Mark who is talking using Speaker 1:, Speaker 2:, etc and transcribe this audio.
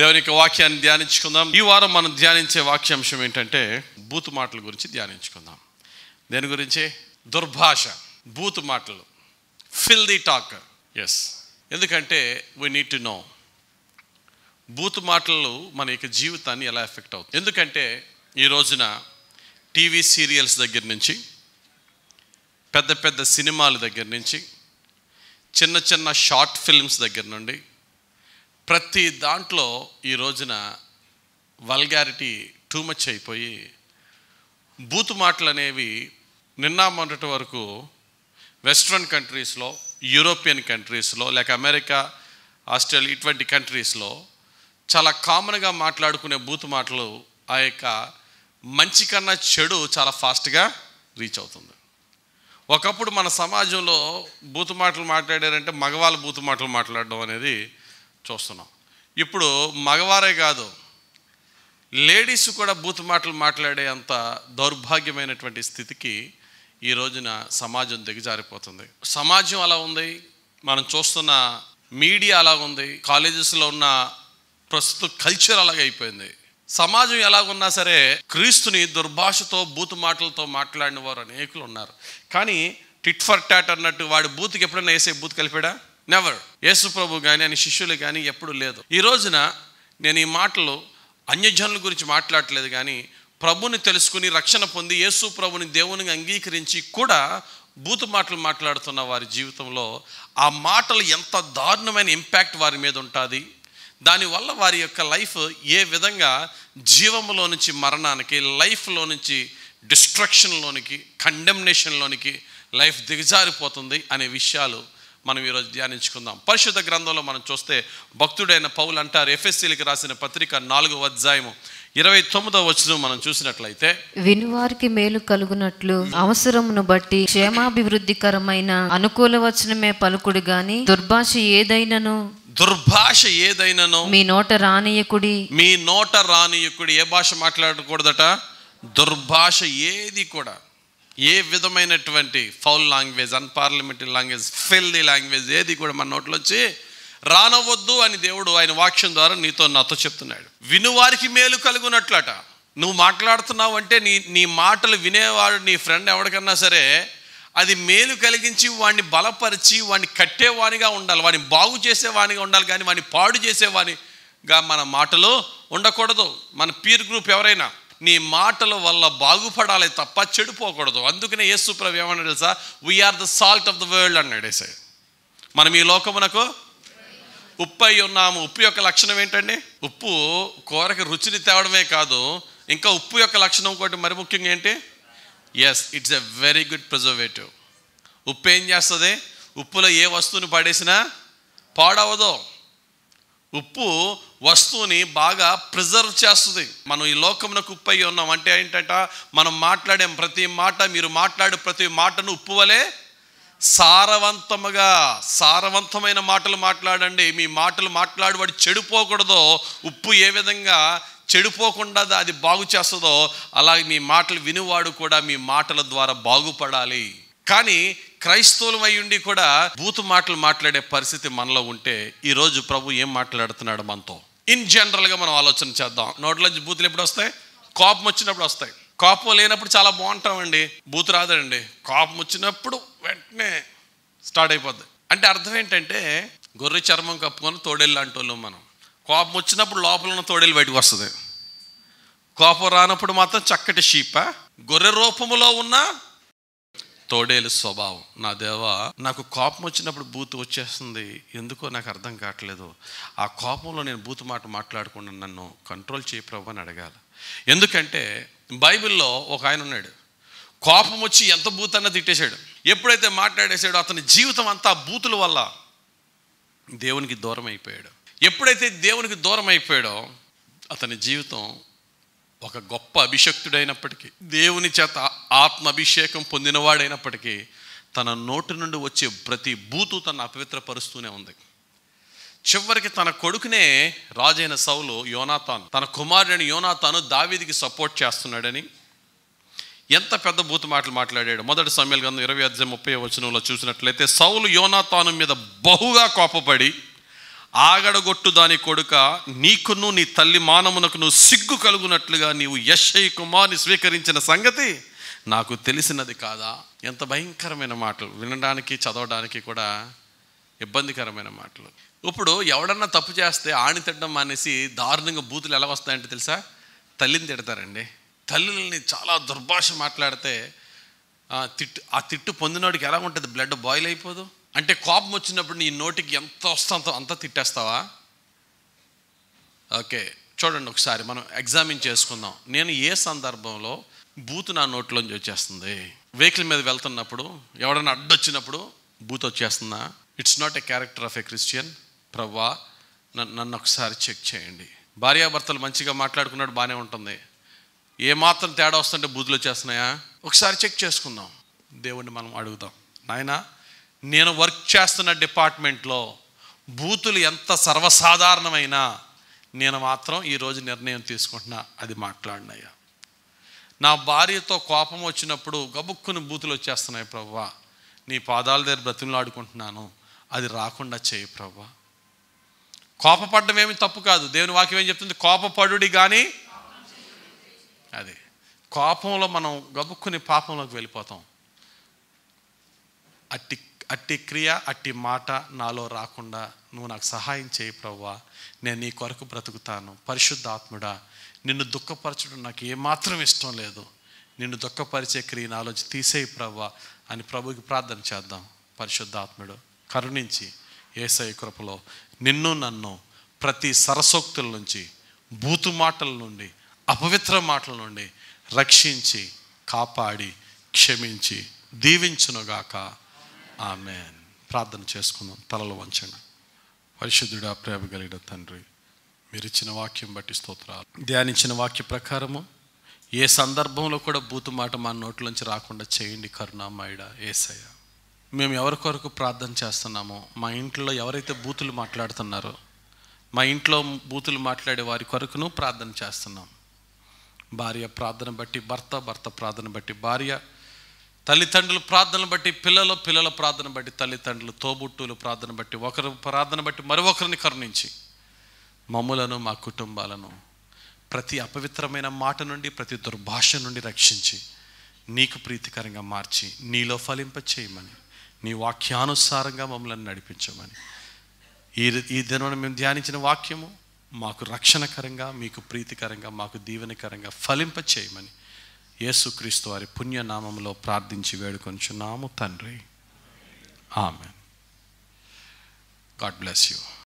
Speaker 1: దేవుని యొక్క వాక్యాన్ని ధ్యానించుకుందాం ఈ వారం మనం ధ్యానించే వాక్యాంశం ఏంటంటే బూతు మాటల గురించి ధ్యానించుకుందాం దేని గురించి దుర్భాష బూతు మాటలు ఫిల్ ది టాక్ ఎస్ ఎందుకంటే వీ నీడ్ టు నో బూతు మాటలు మన యొక్క జీవితాన్ని ఎలా ఎఫెక్ట్ అవుతుంది ఎందుకంటే ఈ రోజున టీవీ సీరియల్స్ దగ్గర నుంచి పెద్ద పెద్ద సినిమాల దగ్గర నుంచి చిన్న చిన్న షార్ట్ ఫిల్మ్స్ దగ్గర నుండి ప్రతి దాంట్లో ఈ రోజున వల్గారిటీ టూ మచ్ అయిపోయి బూత్ మాటలు అనేవి నిన్న మొన్నటి వరకు వెస్ట్రన్ కంట్రీస్లో యూరోపియన్ కంట్రీస్లో లేక అమెరికా ఆస్ట్రేలియా ఇటువంటి కంట్రీస్లో చాలా కామన్గా మాట్లాడుకునే బూత్ మాటలు ఆ యొక్క మంచి కన్నా చెడు చాలా ఫాస్ట్గా రీచ్ అవుతుంది ఒకప్పుడు మన సమాజంలో బూతు మాటలు మాట్లాడారంటే మగవాళ్ళు బూతు మాటలు మాట్లాడడం అనేది చూస్తున్నాం ఇప్పుడు మగవారే కాదు లేడీస్ కూడా బూత్ మాటలు మాట్లాడే అంత దౌర్భాగ్యమైనటువంటి స్థితికి ఈ రోజున సమాజం దిగజారిపోతుంది సమాజం అలా ఉంది మనం చూస్తున్న మీడియా అలా ఉంది కాలేజెస్లో ఉన్న ప్రస్తుత కల్చర్ అలాగే అయిపోయింది సమాజం ఎలాగున్నా సరే క్రీస్తుని దుర్భాషతో బూత్ మాటలతో మాట్లాడిన వారు అనేకులు ఉన్నారు కానీ టిట్ ఫర్ టాట్ అన్నట్టు వాడి బూత్కి ఎప్పుడైనా వేసే బూత్ కలిపాడా నెవర్ యేసు ప్రభు కానీ ఆయన శిష్యులు కానీ ఎప్పుడు లేదు ఈ రోజున నేను ఈ మాటలు అన్యజనుల గురించి మాట్లాడలేదు కానీ ప్రభుని తెలుసుకుని రక్షణ పొంది యేసు ప్రభుని దేవుని అంగీకరించి కూడా భూత మాటలు మాట్లాడుతున్న వారి జీవితంలో ఆ మాటలు ఎంత దారుణమైన ఇంపాక్ట్ వారి మీద ఉంటుంది దానివల్ల వారి యొక్క లైఫ్ ఏ విధంగా జీవంలో నుంచి మరణానికి లైఫ్లో నుంచి డిస్ట్రక్షన్లోనికి కండెమ్నేషన్లోనికి లైఫ్ దిగజారిపోతుంది అనే విషయాలు మనం ఈరోజు ధ్యానించుకుందాం పరిశుద్ధ గ్రంథంలో మనం చూస్తే భక్తుడైన పౌలు అంటారు ఎఫ్ఎస్సీలకు రాసిన పత్రిక నాలుగవ అధ్యాయము ఇరవై తొమ్మిదవ వచ్చిన మనం చూసినట్లయితే వినువారికి మేలు కలుగునట్లు అవసరమును బట్టి క్షేమాభివృద్ధికరమైన అనుకూల వచనమే పలుకుడు గాని దుర్భాష ఏదైనను దుర్భాష ఏదైనను మీ నోట రానియకుడి మీ నోట రానియకుడి ఏ భాష మాట్లాడకూడదట దుర్భాష ఏది కూడా ఏ విధమైనటువంటి foul language unparliamentary language filthy language ఏది కూడా మన నోట్లో వచ్చి రానవద్దు అని దేవుడు ఆయన వాక్యం ద్వారా నీతో నాతో చెప్తున్నాడు వినువారికి మేలు కలుగునట్లట నువ్వు మాట్లాడుతున్నావు అంటే నీ నీ మాటలు వినేవాడు నీ ఫ్రెండ్ ఎవరికన్నా సరే అది మేలు కలిగించి వాడిని బలపరిచి వాడిని కట్టేవాణిగా ఉండాలి వాడిని బాగు చేసేవాణిగా ఉండాలి కానీ వాడిని పాడు చేసేవాణిగా మన మాటలు ఉండకూడదు మన పీర్ గ్రూప్ ఎవరైనా నీ మాటల వల్ల బాగుపడాలి తప్ప చెడిపోకూడదు అందుకనే యేసు ప్రభు ఏమన్నా తెలుసా we are the salt of the world అన్నాడు ఏసే మనం ఈ లోకమునకు ఉప్పు అయి ఉన్నాము ఉప్పు యొక్క లక్షణం ఏంటండి ఉప్పు కూరకి రుచిని తేవడమే కాదు ఇంకా ఉప్పు యొక్క లక్షణం ఒకటి మరి ముఖ్యంగా ఏంటి yes it's a very good preservative ఉప్పు ఏం చేస్తుంది ఉప్పులో ఏ వస్తువుని పడేసినా పాడవదు ఉప్పు వస్తువుని బాగా ప్రిజర్వ్ చేస్తుంది మనం ఈ లోకమునకు ఉప్పు అయ్యి ఉన్నాం అంటే ఏంటంట మనం మాట్లాడాం ప్రతి మాట మీరు మాట్లాడే ప్రతి మాటను ఉప్పు వలే సారవంతముగా సారవంతమైన మాటలు మాట్లాడండి మీ మాటలు వాడు చెడిపోకూడదో ఉప్పు ఏ విధంగా చెడిపోకుండా అది బాగు చేస్తుందో అలాగే మీ మాటలు వినివాడు కూడా మీ మాటల ద్వారా బాగుపడాలి కానీ క్రైస్తవులం అయ్యుండి కూడా బూతు మాటలు మాట్లాడే పరిస్థితి మనలో ఉంటే ఈరోజు ప్రభు ఏం మాట్లాడుతున్నాడు మనతో ఇన్ జనరల్గా మనం ఆలోచన చేద్దాం నుంచి బూతులు ఎప్పుడు వస్తాయి కోపం వచ్చినప్పుడు వస్తాయి కోపం లేనప్పుడు చాలా బాగుంటామండి బూతు రాదండి కోపం వచ్చినప్పుడు వెంటనే స్టార్ట్ అయిపోద్ది అంటే అర్థం ఏంటంటే గొర్రె చర్మం కప్పుకొని తోడేళ్ళు లాంటి వాళ్ళం మనం కోపం వచ్చినప్పుడు లోపల ఉన్న తోడేలు బయటకు వస్తుంది కోపం రానప్పుడు మాత్రం చక్కటి షీప గొర్రె రూపంలో ఉన్న తోడేలు స్వభావం నా దేవా నాకు కోపం వచ్చినప్పుడు బూతు వచ్చేస్తుంది ఎందుకో నాకు అర్థం కావట్లేదు ఆ కోపంలో నేను బూతు మాట మాట్లాడకుండా నన్ను కంట్రోల్ చేయ ప్రభు అని అడగాలి ఎందుకంటే బైబిల్లో ఒక ఆయన ఉన్నాడు కోపం వచ్చి ఎంత బూత్ అన్న తిట్టేశాడు ఎప్పుడైతే మాట్లాడేశాడో అతని జీవితం అంతా బూతుల వల్ల దేవునికి దూరం అయిపోయాడు ఎప్పుడైతే దేవునికి దూరం అయిపోయాడో అతని జీవితం ఒక గొప్ప అభిషక్తుడైనప్పటికీ దేవుని చేత ఆత్మ అభిషేకం పొందినవాడైనప్పటికీ తన నోటి నుండి వచ్చే ప్రతి బూతు తన అపవిత్రపరుస్తూనే ఉంది చివరికి తన కొడుకునే రాజైన సౌలు యోనాతాను తన కుమారుడైన యోనాతాను దావీదికి సపోర్ట్ చేస్తున్నాడని ఎంత పెద్ద బూతు మాటలు మాట్లాడాడు మొదటి సమయాలు గంధం ఇరవై అధ్యాయం ముప్పై వచనంలో చూసినట్లయితే సౌలు యోనాథాను మీద బహుగా కోపపడి ఆగడగొట్టు దాని కొడుక నీకును నీ తల్లి నువ్వు సిగ్గు కలుగునట్లుగా నీవు యశ్ఐ కుమార్ని స్వీకరించిన సంగతి నాకు తెలిసినది కాదా ఎంత భయంకరమైన మాటలు వినడానికి చదవడానికి కూడా ఇబ్బందికరమైన మాటలు ఇప్పుడు ఎవడన్నా తప్పు చేస్తే ఆణి తిట్టడం మానేసి దారుణంగా బూతులు ఎలా వస్తాయంటే తెలుసా తల్లిని తిడతారండి తల్లిని చాలా దుర్భాష మాట్లాడితే తిట్టు ఆ తిట్టు పొందినోడికి ఎలా ఉంటుంది బ్లడ్ బాయిల్ అయిపోదు అంటే కోపం వచ్చినప్పుడు నీ నోటికి ఎంత వస్తుందో అంత తిట్టేస్తావా ఓకే చూడండి ఒకసారి మనం ఎగ్జామిన్ చేసుకుందాం నేను ఏ సందర్భంలో బూత్ నా నోట్లోంచి వచ్చేస్తుంది వెహికల్ మీద వెళ్తున్నప్పుడు ఎవడన్నా అడ్డొచ్చినప్పుడు బూత్ వచ్చేస్తుందా it's not a character of a Christian ప్రవ్వా నన్ను ఒకసారి చెక్ చేయండి భార్యాభర్తలు మంచిగా మాట్లాడుకున్నాడు బాగానే ఉంటుంది ఏమాత్రం తేడా వస్తుంటే బూతులు వచ్చేస్తున్నాయా ఒకసారి చెక్ చేసుకుందాం దేవుణ్ణి మనం అడుగుదాం నాయనా నేను వర్క్ చేస్తున్న డిపార్ట్మెంట్లో బూతులు ఎంత సర్వసాధారణమైనా నేను మాత్రం ఈరోజు నిర్ణయం తీసుకుంటున్నా అది మాట్లాడినయ్యా నా భార్యతో కోపం వచ్చినప్పుడు గబుక్కుని బూతులు వచ్చేస్తున్నాయి ప్రవ్వా నీ పాదాల దగ్గర బ్రతిమలాడుకుంటున్నాను అది రాకుండా చేయి ప్రవ్వా ఏమి తప్పు కాదు దేవుని వాక్యం ఏం చెప్తుంది కోపపడుడి కానీ అది కోపంలో మనం గబుక్కుని పాపంలోకి వెళ్ళిపోతాం అట్టి అట్టి క్రియ అట్టి మాట నాలో రాకుండా నువ్వు నాకు సహాయం చేయి ప్రవ్వా నేను నీ కొరకు బ్రతుకుతాను పరిశుద్ధాత్ముడా నిన్ను దుఃఖపరచడం నాకు ఏమాత్రం ఇష్టం లేదు నిన్ను దుఃఖపరిచే క్రియ నాలో తీసేయి ప్రవ్వా అని ప్రభుకి ప్రార్థన చేద్దాం పరిశుద్ధాత్ముడు కరుణించి ఏసై కృపలో నిన్ను నన్ను ప్రతి సరసోక్తుల నుంచి బూతు మాటల నుండి అపవిత్ర మాటల నుండి రక్షించి కాపాడి క్షమించి దీవించునుగాక ఆమె ప్రార్థన చేసుకుందాం తలలు వంచండి పరిశుద్ధుడా ప్రేమ కలిగిన తండ్రి మీరు ఇచ్చిన వాక్యం బట్టి స్తోత్రాలు ధ్యానించిన వాక్య ప్రకారము ఏ సందర్భంలో కూడా బూతు మాట మా నోట్లోంచి రాకుండా చేయండి కరుణామాయుడ ఏసయ్య మేము ఎవరి కొరకు ప్రార్థన చేస్తున్నామో మా ఇంట్లో ఎవరైతే బూతులు మాట్లాడుతున్నారో మా ఇంట్లో బూతులు మాట్లాడే వారి కొరకును ప్రార్థన చేస్తున్నాం భార్య ప్రార్థన బట్టి భర్త భర్త ప్రార్థన బట్టి భార్య తల్లిదండ్రులు ప్రార్థన బట్టి పిల్లలు పిల్లల ప్రార్థన బట్టి తల్లిదండ్రులు తోబుట్టులు ప్రార్థన బట్టి ఒకరు ప్రార్థన బట్టి మరొకరిని కరుణించి మమ్ములను మా కుటుంబాలను ప్రతి అపవిత్రమైన మాట నుండి ప్రతి దుర్భాష నుండి రక్షించి నీకు ప్రీతికరంగా మార్చి నీలో ఫలింప చేయమని నీ వాక్యానుసారంగా మమ్మల్ని నడిపించమని ఈ ఈ దినం మేము ధ్యానించిన వాక్యము మాకు రక్షణకరంగా మీకు ప్రీతికరంగా మాకు దీవెనకరంగా ఫలింప చేయమని యేసుక్రీస్తు వారి పుణ్యనామంలో ప్రార్థించి వేడుకొంచున్నాము తండ్రి ఆమె గాడ్ బ్లెస్ యూ